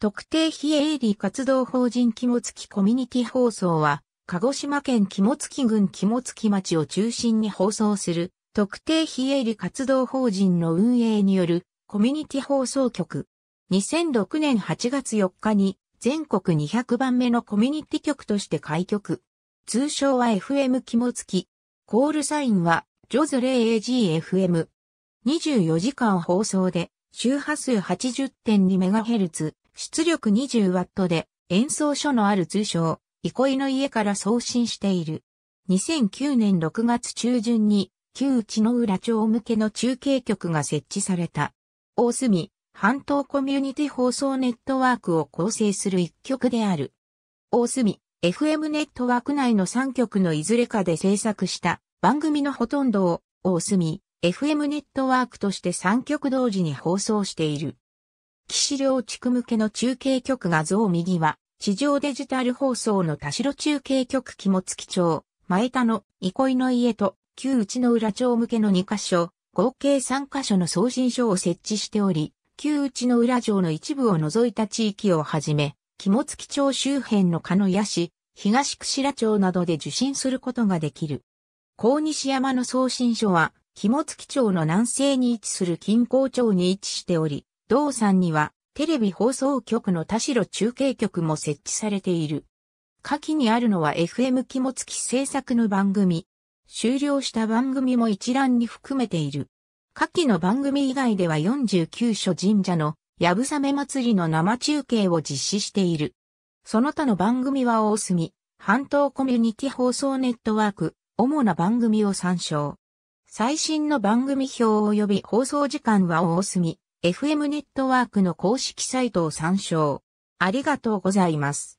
特定非営利活動法人肝付きコミュニティ放送は、鹿児島県肝付き郡肝付き町を中心に放送する、特定非営利活動法人の運営によるコミュニティ放送局。2006年8月4日に全国200番目のコミュニティ局として開局。通称は FM 肝付。き。コールサインは、ジョズレ AGFM。24時間放送で、周波数 80.2MHz。出力 20W で演奏所のある通称、憩いの家から送信している。2009年6月中旬に、旧内の浦町向けの中継局が設置された。大隅、半島コミュニティ放送ネットワークを構成する一局である。大隅、FM ネットワーク内の3局のいずれかで制作した番組のほとんどを大隅、FM ネットワークとして3局同時に放送している。岸領地区向けの中継局画像右は、地上デジタル放送の田代中継局肝付町、前田の憩いの家と旧内の浦町向けの2カ所、合計3カ所の送信所を設置しており、旧内の浦町の一部を除いた地域をはじめ、肝付町周辺の鹿屋市、東串良町などで受信することができる。高西山の送信所は、肝付町の南西に位置する近郊町に位置しており、同山には、テレビ放送局の田代中継局も設置されている。下記にあるのは FM 肝付き制作の番組。終了した番組も一覧に含めている。下記の番組以外では49所神社のやぶさめ祭りの生中継を実施している。その他の番組は大隅、半島コミュニティ放送ネットワーク、主な番組を参照。最新の番組表及び放送時間は大隅、FM ネットワークの公式サイトを参照。ありがとうございます。